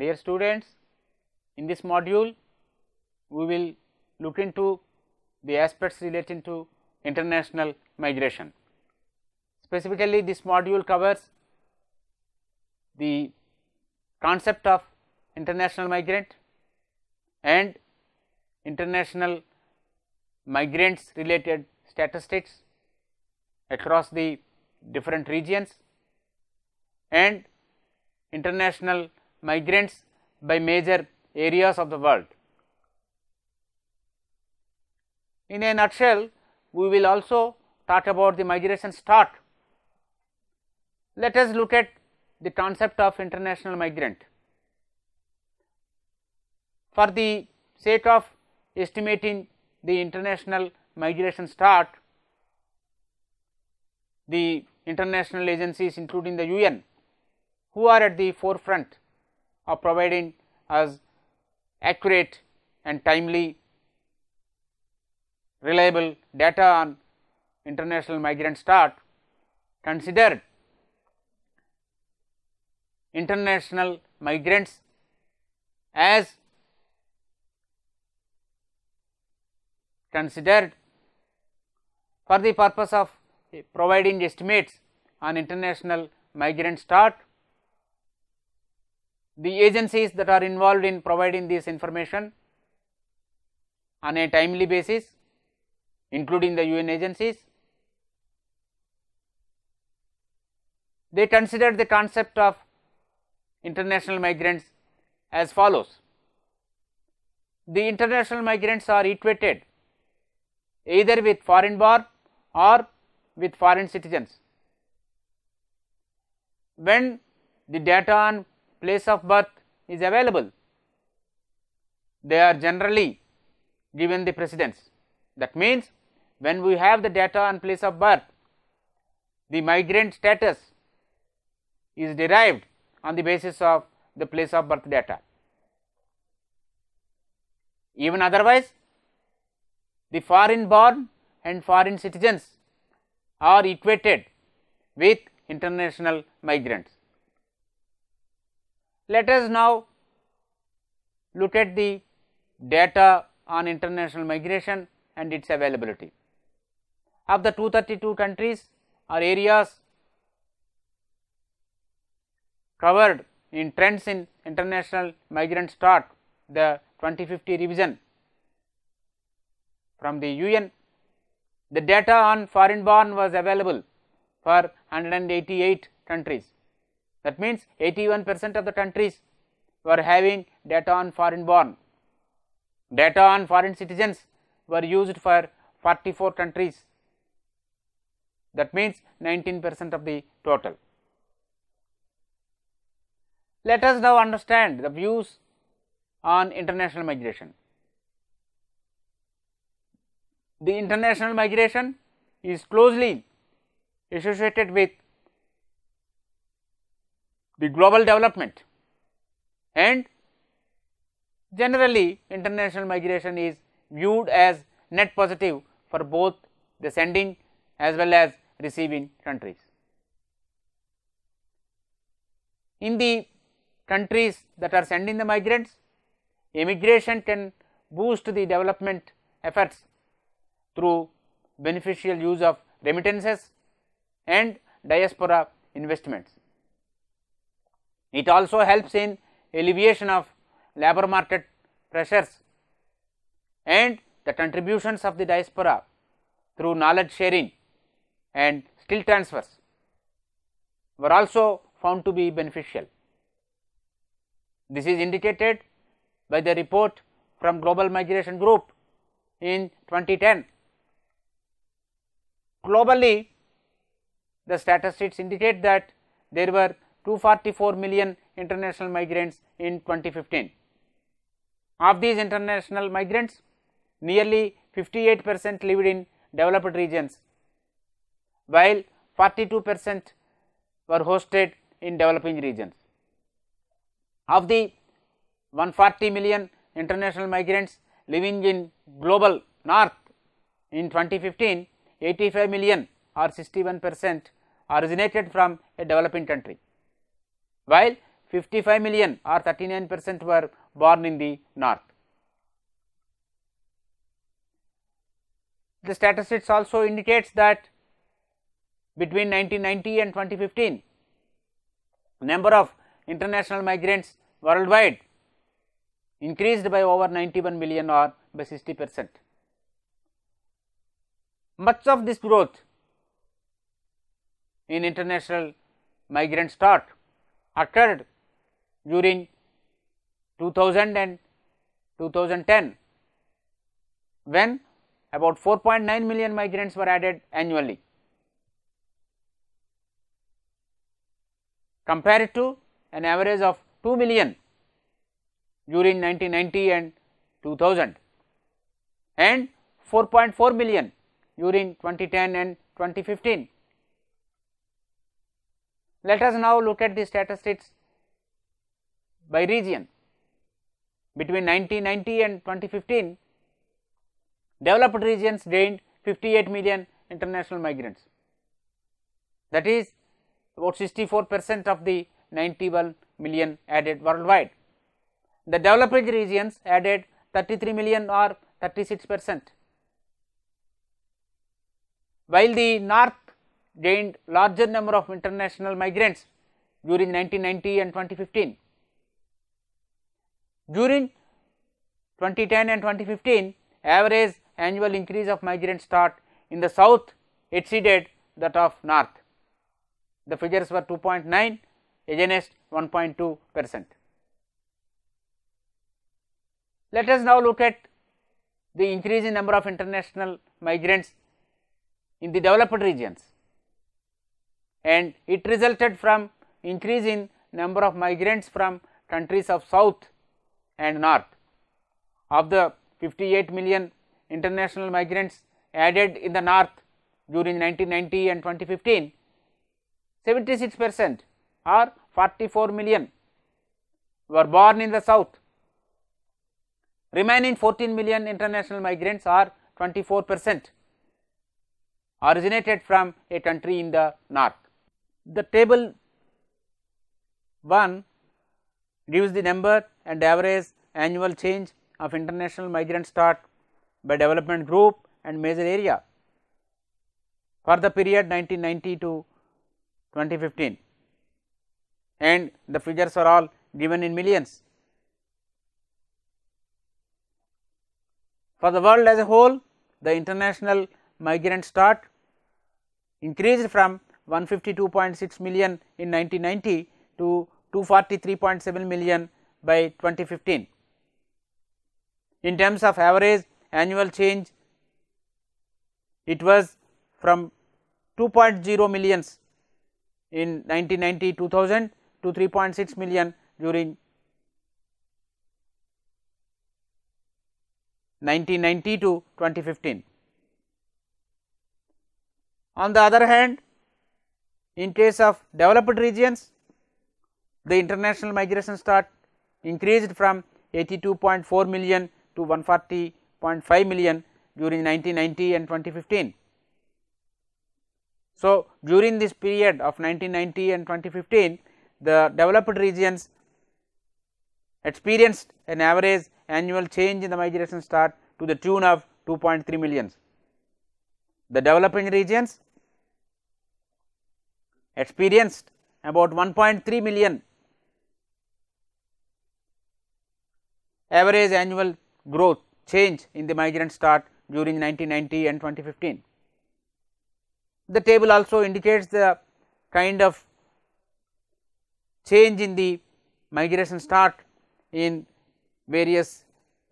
Dear students, in this module, we will look into the aspects relating to international migration. Specifically, this module covers the concept of international migrant and international migrants related statistics across the different regions and international migrants by major areas of the world. In a nutshell, we will also talk about the migration start. Let us look at the concept of international migrant. For the sake of estimating the international migration start, the international agencies including the UN who are at the forefront of providing us accurate and timely reliable data on international migrant start considered international migrants as considered for the purpose of providing estimates on international migrant start the agencies that are involved in providing this information on a timely basis including the UN agencies. They considered the concept of international migrants as follows. The international migrants are equated either with foreign born or with foreign citizens. When the data on place of birth is available, they are generally given the precedence. That means, when we have the data on place of birth, the migrant status is derived on the basis of the place of birth data. Even otherwise, the foreign born and foreign citizens are equated with international migrants. Let us now look at the data on international migration and its availability. Of the 232 countries or areas covered in trends in international migrant start the 2050 revision from the UN. The data on foreign born was available for 188 countries. That means 81 percent of the countries were having data on foreign born. Data on foreign citizens were used for 44 countries. That means 19 percent of the total. Let us now understand the views on international migration. The international migration is closely associated with the global development and generally international migration is viewed as net positive for both the sending as well as receiving countries. In the countries that are sending the migrants, immigration can boost the development efforts through beneficial use of remittances and diaspora investments. It also helps in alleviation of labor market pressures and the contributions of the diaspora through knowledge sharing and skill transfers were also found to be beneficial. This is indicated by the report from Global Migration Group in 2010. Globally, the statistics indicate that there were 244 million international migrants in 2015. Of these international migrants, nearly 58 percent lived in developed regions, while 42 percent were hosted in developing regions. Of the 140 million international migrants living in global north in 2015, 85 million or 61 percent originated from a developing country while 55 million or 39 percent were born in the north. The statistics also indicates that between 1990 and 2015, number of international migrants worldwide increased by over 91 million or by 60 percent. Much of this growth in international migrant start occurred during 2000 and 2010 when about 4.9 million migrants were added annually. compared to an average of 2 million during 1990 and 2000 and 4.4 million during 2010 and 2015. Let us now look at the statistics by region. Between 1990 and 2015, developed regions gained 58 million international migrants. That is about 64 percent of the 91 million added worldwide. The developing regions added 33 million or 36 percent, while the north gained larger number of international migrants during 1990 and 2015. During 2010 and 2015, average annual increase of migrant start in the south exceeded that of north. The figures were 2.9 against 1.2 percent. Let us now look at the increase in number of international migrants in the developed regions and it resulted from increase in number of migrants from countries of south and north. Of the 58 million international migrants added in the north during 1990 and 2015, 76 percent or 44 million were born in the south. Remaining 14 million international migrants are 24 percent originated from a country in the north the table 1 gives the number and average annual change of international migrant start by development group and major area for the period 1990 to 2015 and the figures are all given in millions. For the world as a whole, the international migrant start increased from 152.6 million in 1990 to 243.7 million by 2015. In terms of average annual change, it was from 2.0 millions in 1990-2000 to 3.6 million during 1990 to 2015. On the other hand, in case of developed regions, the international migration start increased from 82.4 million to 140.5 million during 1990 and 2015. So, during this period of 1990 and 2015, the developed regions experienced an average annual change in the migration start to the tune of 2.3 millions. The developing regions experienced about 1.3 million average annual growth change in the migrant start during 1990 and 2015. The table also indicates the kind of change in the migration start in various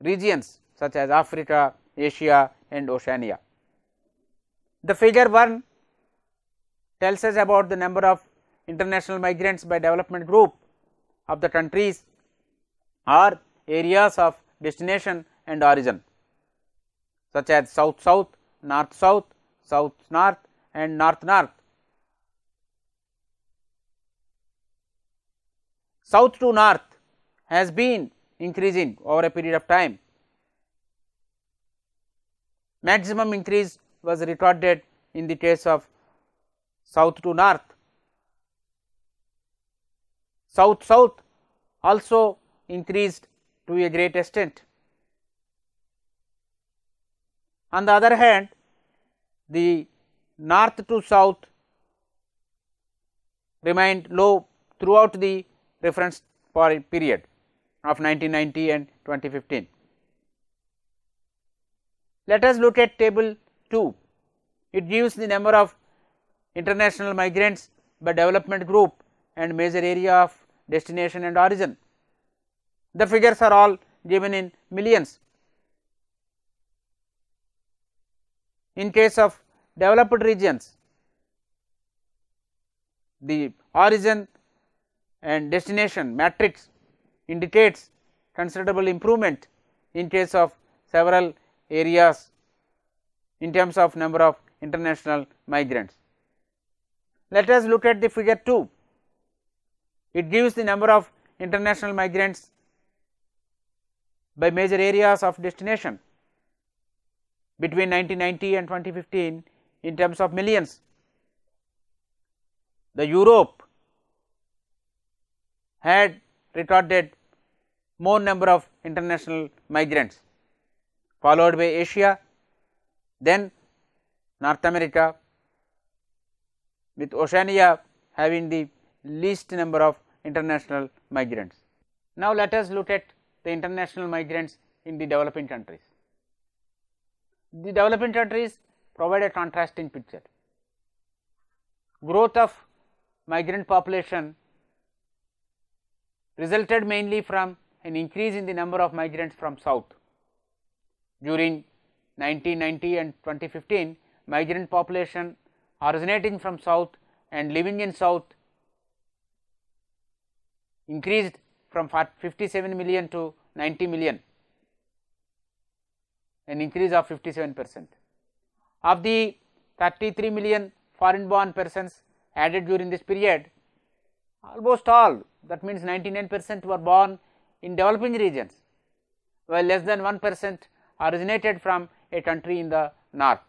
regions such as Africa, Asia and Oceania. The figure 1 tells us about the number of international migrants by development group of the countries or areas of destination and origin such as south south, north south, south north and north north. South to north has been increasing over a period of time. Maximum increase was recorded in the case of south to north, south south also increased to a great extent. On the other hand, the north to south remained low throughout the reference period of 1990 and 2015. Let us look at table 2. It gives the number of international migrants by development group and major area of destination and origin. The figures are all given in millions. In case of developed regions, the origin and destination matrix indicates considerable improvement in case of several areas in terms of number of international migrants. Let us look at the figure 2. It gives the number of international migrants by major areas of destination between 1990 and 2015 in terms of millions. The Europe had recorded more number of international migrants followed by Asia, then North America, with Oceania having the least number of international migrants. Now, let us look at the international migrants in the developing countries. The developing countries provide a contrasting picture. Growth of migrant population resulted mainly from an increase in the number of migrants from south. During 1990 and 2015, migrant population originating from south and living in south increased from 57 million to 90 million an increase of 57 percent. Of the 33 million foreign born persons added during this period almost all that means 99 percent were born in developing regions while less than 1 percent originated from a country in the north.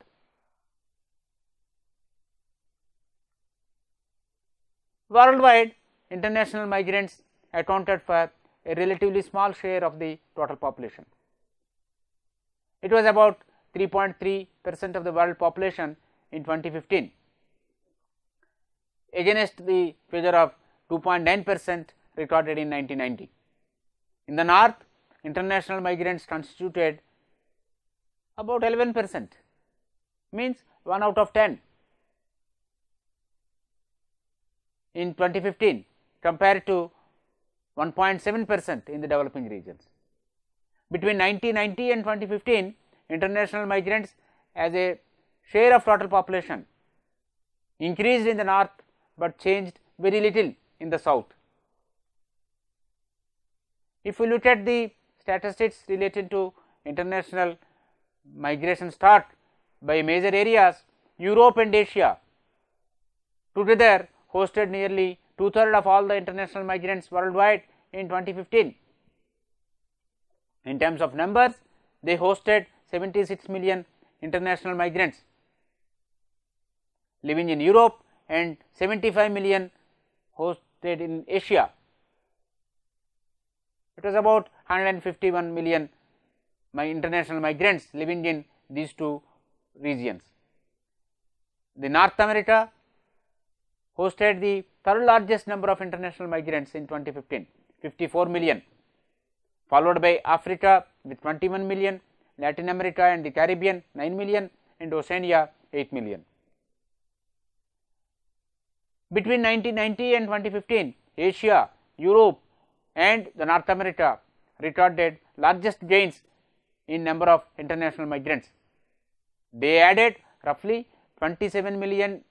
Worldwide, international migrants accounted for a relatively small share of the total population. It was about 3.3 percent of the world population in 2015 against the figure of 2.9 percent recorded in 1990. In the north, international migrants constituted about 11 percent means 1 out of 10 in 2015 compared to 1.7 percent in the developing regions. Between 1990 and 2015, international migrants as a share of total population increased in the north, but changed very little in the south. If we look at the statistics related to international migration start by major areas, Europe and Asia together hosted nearly two-thirds of all the international migrants worldwide in 2015. In terms of numbers, they hosted 76 million international migrants living in Europe and 75 million hosted in Asia. It was about 151 million my international migrants living in these two regions. The North America hosted the third largest number of international migrants in 2015, 54 million, followed by Africa with 21 million, Latin America and the Caribbean 9 million and Oceania 8 million. Between 1990 and 2015, Asia, Europe and the North America recorded largest gains in number of international migrants. They added roughly 27 million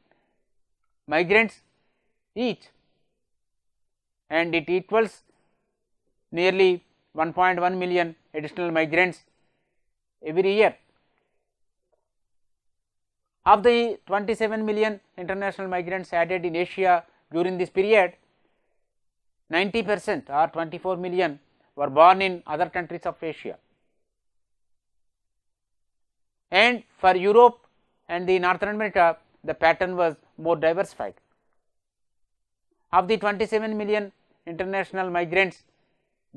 migrants each and it equals nearly 1.1 million additional migrants every year. Of the 27 million international migrants added in Asia during this period, 90 percent or 24 million were born in other countries of Asia. And for Europe and the Northern America, the pattern was more diversified. Of the 27 million international migrants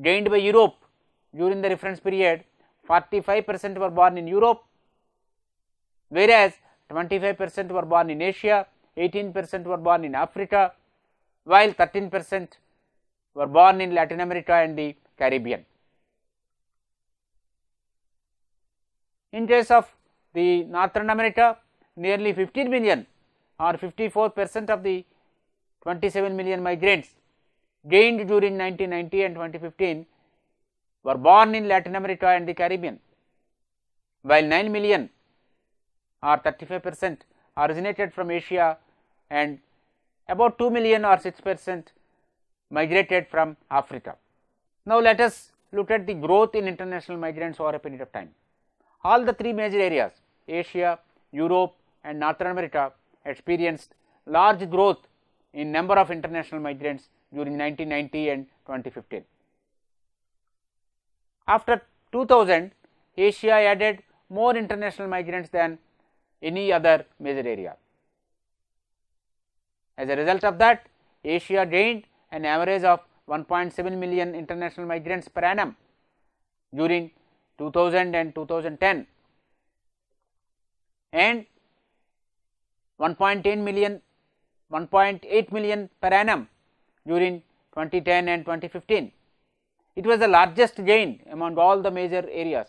gained by Europe during the reference period, 45 percent were born in Europe, whereas 25 percent were born in Asia, 18 percent were born in Africa, while 13 percent were born in Latin America and the Caribbean. In case of the Northern America, nearly 15 million or 54 percent of the 27 million migrants gained during 1990 and 2015 were born in Latin America and the Caribbean, while 9 million or 35 percent originated from Asia and about 2 million or 6 percent migrated from Africa. Now, let us look at the growth in international migrants over a period of time. All the three major areas Asia, Europe and Northern America experienced large growth in number of international migrants during 1990 and 2015. After 2000, Asia added more international migrants than any other major area. As a result of that, Asia gained an average of 1.7 million international migrants per annum during 2000 and 2010 and 1.10 million, 1.8 million per annum during 2010 and 2015. It was the largest gain among all the major areas.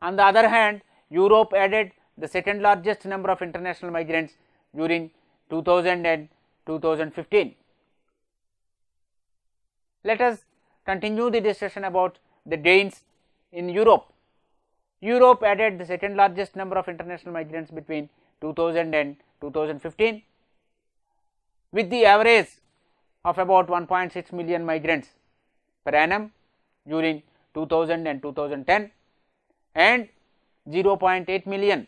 On the other hand, Europe added the second largest number of international migrants during 2000 and 2015. Let us continue the discussion about the gains in Europe. Europe added the second largest number of international migrants between 2000 and 2015 with the average of about 1.6 million migrants per annum during 2000 and 2010 and 0.8 million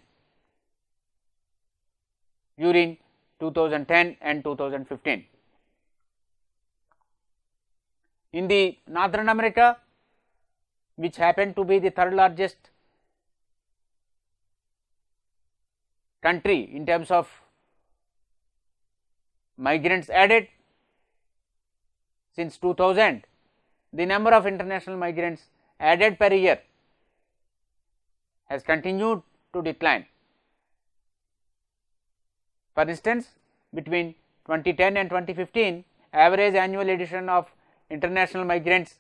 during 2010 and 2015. In the Northern America, which happened to be the third largest country in terms of migrants added since 2000 the number of international migrants added per year has continued to decline. For instance, between 2010 and 2015 average annual addition of international migrants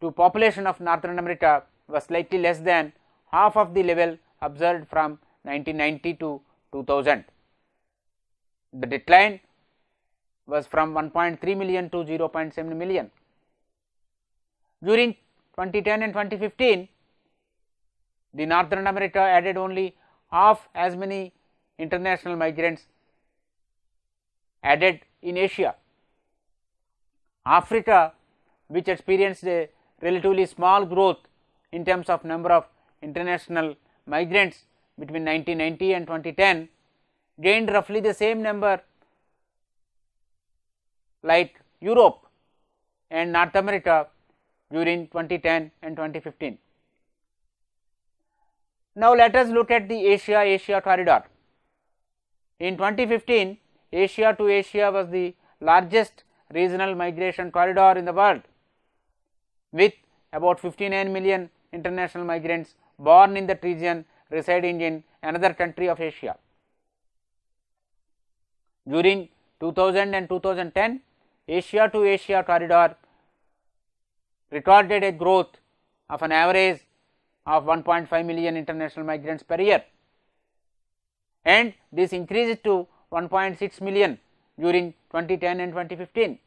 to population of Northern America was slightly less than half of the level observed from 1990 to 2000. The decline was from 1.3 million to 0.7 million. During 2010 and 2015, the Northern America added only half as many international migrants added in Asia. Africa, which experienced a relatively small growth in terms of number of international migrants between 1990 and 2010 gained roughly the same number like Europe and North America during 2010 and 2015. Now, let us look at the Asia Asia corridor. In 2015, Asia to Asia was the largest regional migration corridor in the world with about 59 million international migrants born in that region residing in another country of Asia. During 2000 and 2010, Asia to Asia corridor recorded a growth of an average of 1.5 million international migrants per year and this increased to 1.6 million during 2010 and 2015.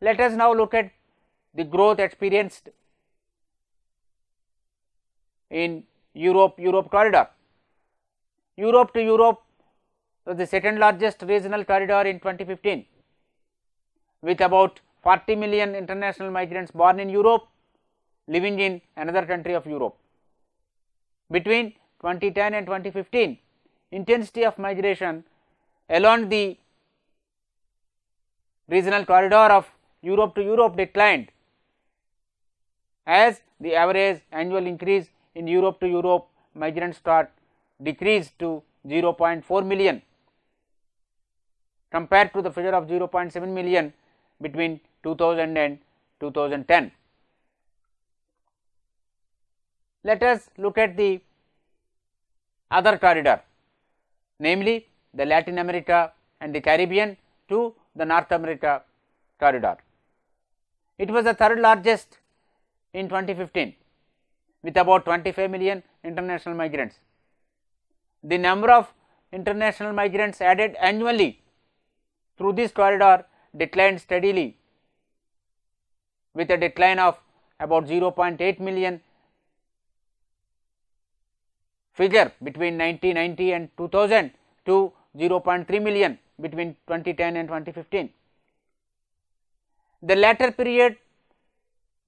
Let us now look at the growth experienced in Europe Europe corridor. Europe to Europe was the second largest regional corridor in 2015 with about 40 million international migrants born in Europe living in another country of Europe. Between 2010 and 2015, intensity of migration along the regional corridor of Europe to Europe declined as the average annual increase in Europe to Europe migrants start decreased to 0.4 million compared to the figure of 0.7 million between 2000 and 2010. Let us look at the other corridor namely the Latin America and the Caribbean to the North America corridor. It was the third largest in 2015 with about 25 million international migrants. The number of international migrants added annually through this corridor declined steadily with a decline of about 0.8 million figure between 1990 and 2000 to 0.3 million between 2010 and 2015. The latter period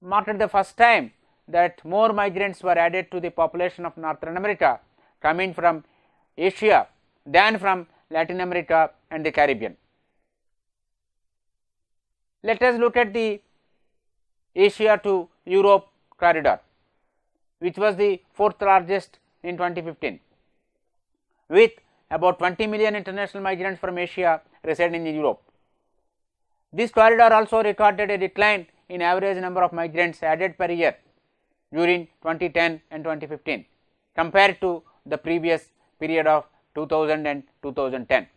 marked the first time that more migrants were added to the population of Northern America coming from Asia than from Latin America and the Caribbean. Let us look at the Asia to Europe corridor, which was the fourth largest in 2015, with about 20 million international migrants from Asia residing in Europe. This corridor also recorded a decline in average number of migrants added per year during 2010 and 2015 compared to the previous period of 2000 and 2010.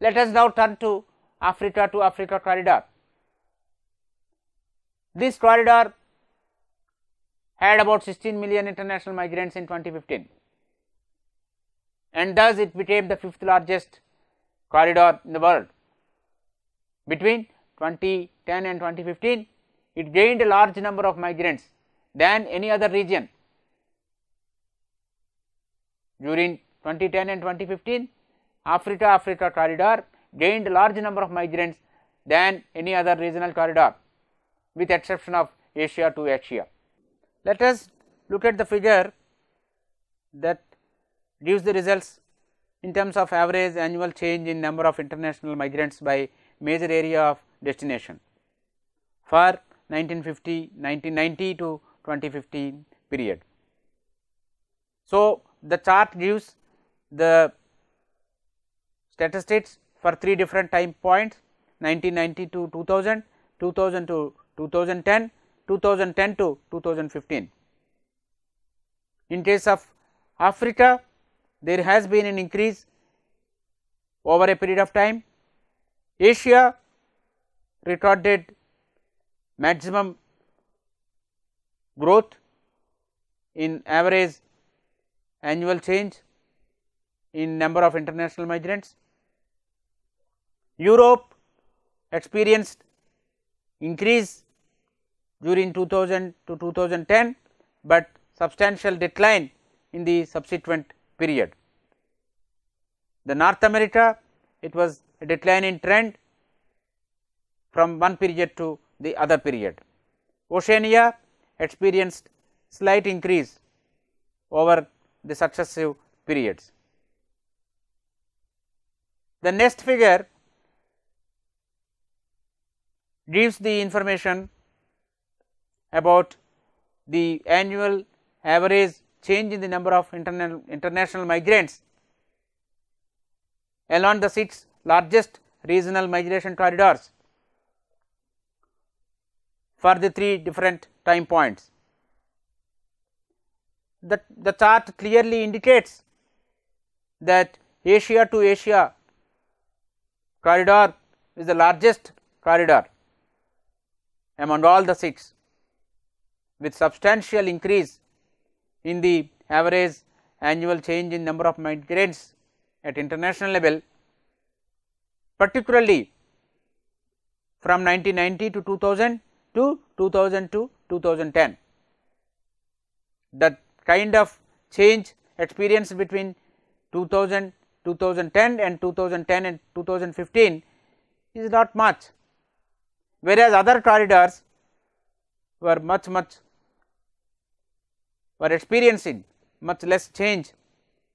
Let us now turn to Africa to Africa corridor. This corridor had about 16 million international migrants in 2015 and thus it became the fifth largest corridor in the world. Between 2010 and 2015, it gained a large number of migrants than any other region. During 2010 and 2015, Africa Africa corridor gained a large number of migrants than any other regional corridor with exception of Asia to Asia. Let us look at the figure that gives the results in terms of average annual change in number of international migrants by major area of destination. For 1950, 1990 to 2015 period. So, the chart gives the statistics for three different time points 1990 to 2000, 2000 to 2010, 2010 to 2015. In case of Africa, there has been an increase over a period of time. Asia recorded maximum growth in average annual change in number of international migrants. Europe experienced increase during 2000 to 2010, but substantial decline in the subsequent period. The North America it was a declining trend from one period to the other period. Oceania experienced slight increase over the successive periods. The next figure gives the information about the annual average change in the number of internal, international migrants along the six largest regional migration corridors for the three different time points. The, the chart clearly indicates that Asia to Asia corridor is the largest corridor among all the six with substantial increase in the average annual change in number of migrants at international level particularly from 1990 to 2000 to 2002 2010. The kind of change experienced between 2000 2010 and 2010 and 2015 is not much, whereas other corridors were much much were experiencing much less change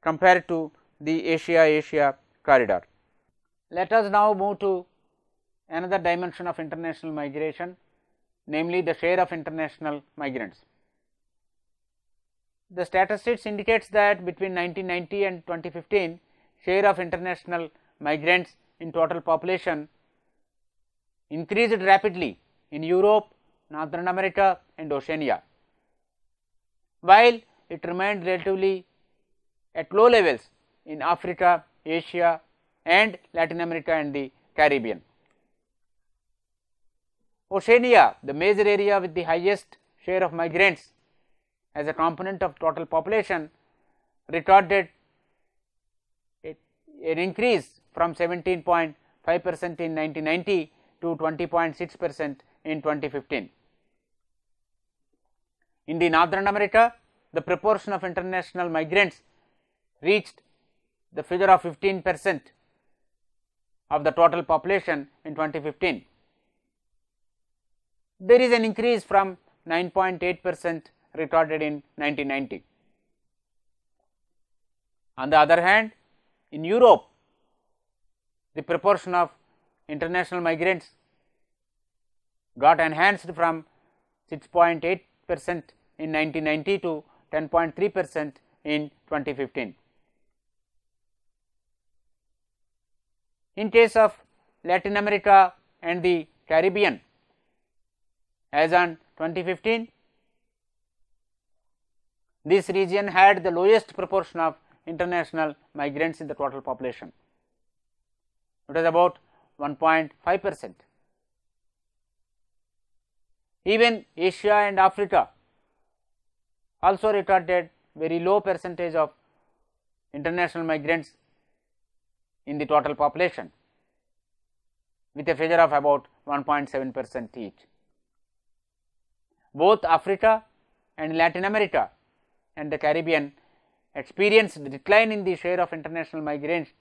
compared to the Asia Asia corridor. Let us now move to another dimension of international migration namely the share of international migrants. The statistics indicates that between 1990 and 2015, share of international migrants in total population increased rapidly in Europe, Northern America and Oceania, while it remained relatively at low levels in Africa, Asia and Latin America and the Caribbean. Oceania, the major area with the highest share of migrants as a component of total population recorded an increase from 17.5 percent in 1990 to 20.6 percent in 2015. In the Northern America, the proportion of international migrants reached the figure of 15 percent of the total population in 2015 there is an increase from 9.8 percent recorded in 1990. On the other hand, in Europe, the proportion of international migrants got enhanced from 6.8 percent in 1990 to 10.3 percent in 2015. In case of Latin America and the Caribbean, as on 2015. This region had the lowest proportion of international migrants in the total population. It was about 1.5 percent. Even Asia and Africa also recorded very low percentage of international migrants in the total population with a figure of about 1.7 percent each both Africa and Latin America and the Caribbean experienced decline in the share of international migrants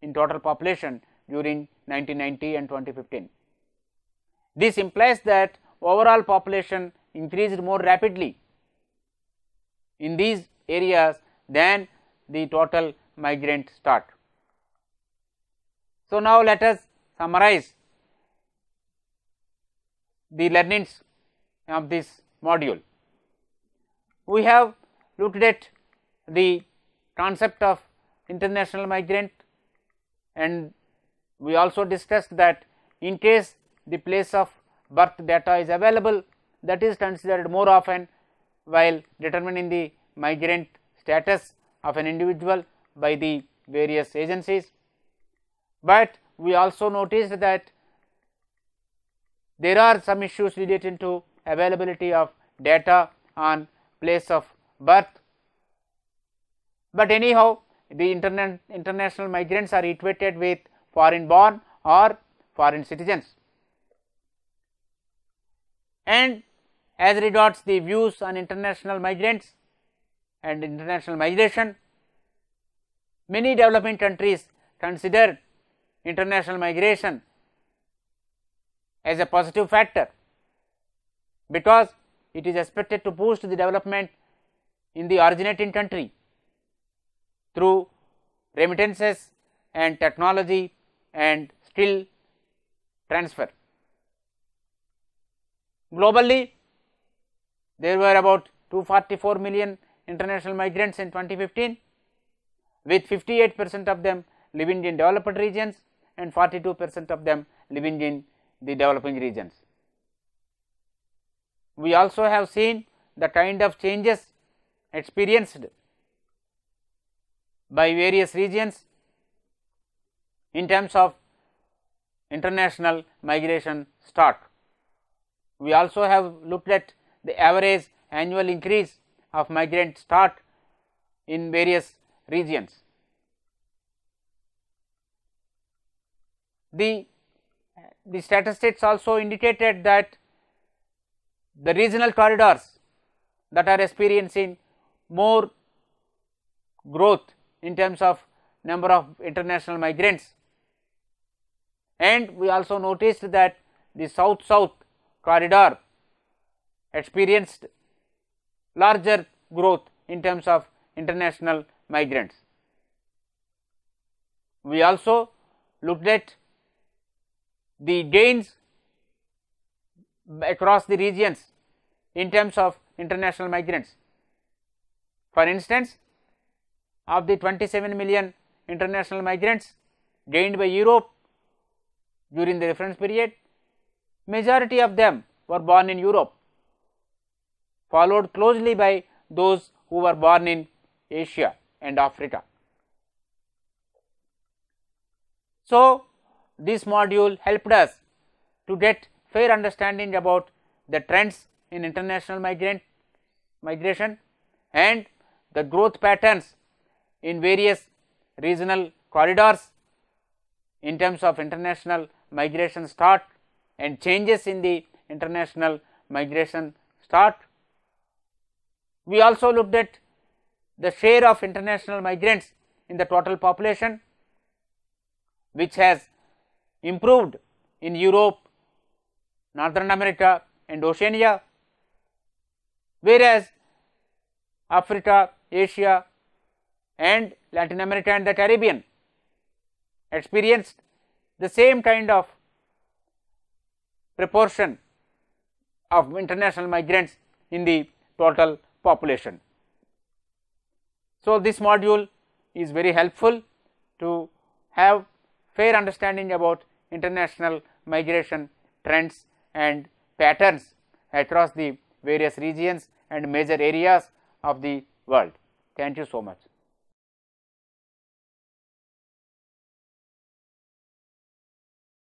in total population during 1990 and 2015. This implies that overall population increased more rapidly in these areas than the total migrant start. So, now let us summarize the learnings of this module. We have looked at the concept of international migrant and we also discussed that in case the place of birth data is available that is considered more often while determining the migrant status of an individual by the various agencies. But we also noticed that there are some issues relating to availability of data on place of birth. But anyhow, the interna international migrants are equated with foreign born or foreign citizens. And as regards the views on international migrants and international migration, many developing countries consider international migration as a positive factor because it is expected to boost the development in the originating country through remittances and technology and skill transfer. Globally, there were about 244 million international migrants in 2015 with 58 percent of them living in developed regions and 42 percent of them living in the developing regions. We also have seen the kind of changes experienced by various regions in terms of international migration start. We also have looked at the average annual increase of migrant start in various regions. The, the statistics also indicated that the regional corridors that are experiencing more growth in terms of number of international migrants. And we also noticed that the south south corridor experienced larger growth in terms of international migrants. We also looked at the gains across the regions in terms of international migrants. For instance, of the 27 million international migrants gained by Europe during the reference period, majority of them were born in Europe, followed closely by those who were born in Asia and Africa. So, this module helped us to get fair understanding about the trends in international migrant migration and the growth patterns in various regional corridors in terms of international migration start and changes in the international migration start. We also looked at the share of international migrants in the total population which has improved in Europe Northern America and Oceania, whereas Africa, Asia and Latin America and the Caribbean experienced the same kind of proportion of international migrants in the total population. So, this module is very helpful to have fair understanding about international migration trends and patterns across the various regions and major areas of the world. Thank you so much.